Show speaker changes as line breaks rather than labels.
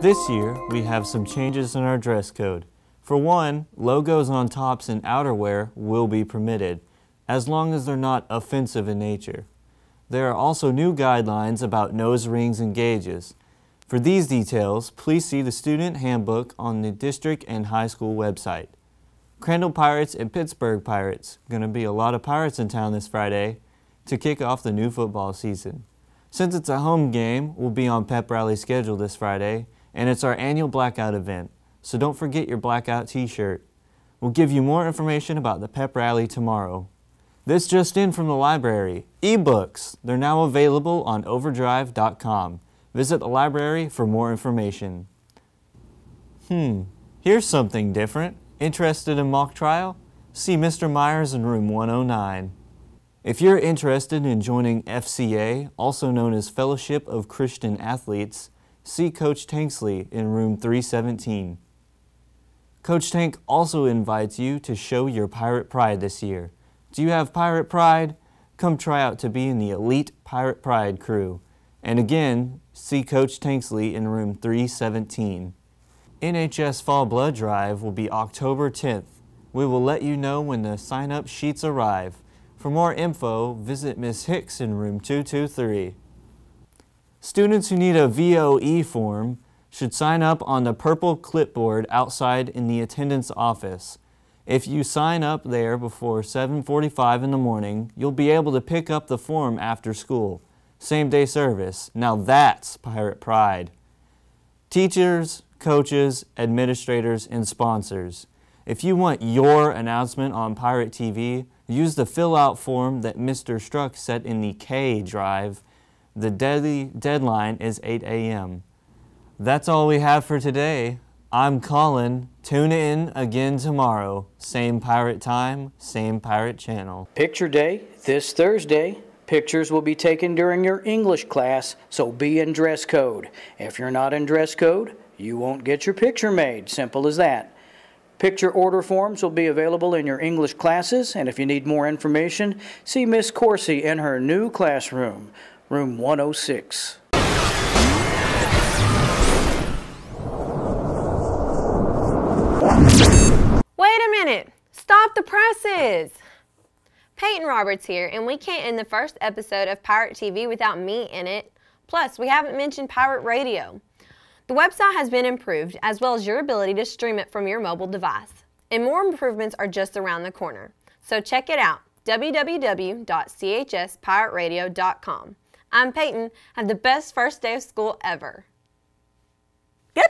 This year, we have some changes in our dress code. For one, logos on tops and outerwear will be permitted, as long as they're not offensive in nature. There are also new guidelines about nose rings and gauges. For these details, please see the student handbook on the district and high school website. Crandall Pirates and Pittsburgh Pirates, going to be a lot of Pirates in town this Friday, to kick off the new football season. Since it's a home game, we'll be on pep rally schedule this Friday, and it's our annual blackout event, so don't forget your blackout t-shirt. We'll give you more information about the pep rally tomorrow. This just in from the library. Ebooks, they're now available on overdrive.com. Visit the library for more information. Hmm, here's something different. Interested in mock trial? See Mr. Myers in room 109. If you're interested in joining FCA, also known as Fellowship of Christian Athletes, see Coach Tanksley in room 317. Coach Tank also invites you to show your pirate pride this year. Do you have pirate pride? Come try out to be in the elite pirate pride crew. And again, see Coach Tanksley in room 317. NHS Fall Blood Drive will be October 10th. We will let you know when the sign-up sheets arrive. For more info, visit Ms. Hicks in room 223. Students who need a VOE form should sign up on the purple clipboard outside in the attendance office. If you sign up there before 7.45 in the morning, you'll be able to pick up the form after school. Same day service. Now that's Pirate Pride. Teachers, coaches, administrators, and sponsors. If you want your announcement on Pirate TV, use the fill out form that Mr. Struck set in the K drive the deadly deadline is 8 a.m. That's all we have for today. I'm Colin. Tune in again tomorrow. Same pirate time, same pirate
channel. Picture Day this Thursday. Pictures will be taken during your English class, so be in dress code. If you're not in dress code, you won't get your picture made. Simple as that. Picture order forms will be available in your English classes, and if you need more information, see Miss Corsi in her new classroom room 106.
Wait a minute! Stop the presses! Peyton Roberts here, and we can't end the first episode of Pirate TV without me in it. Plus, we haven't mentioned Pirate Radio. The website has been improved, as well as your ability to stream it from your mobile device. And more improvements are just around the corner. So check it out, www.chspirateradio.com. I'm Peyton. Have the best first day of school ever. Good.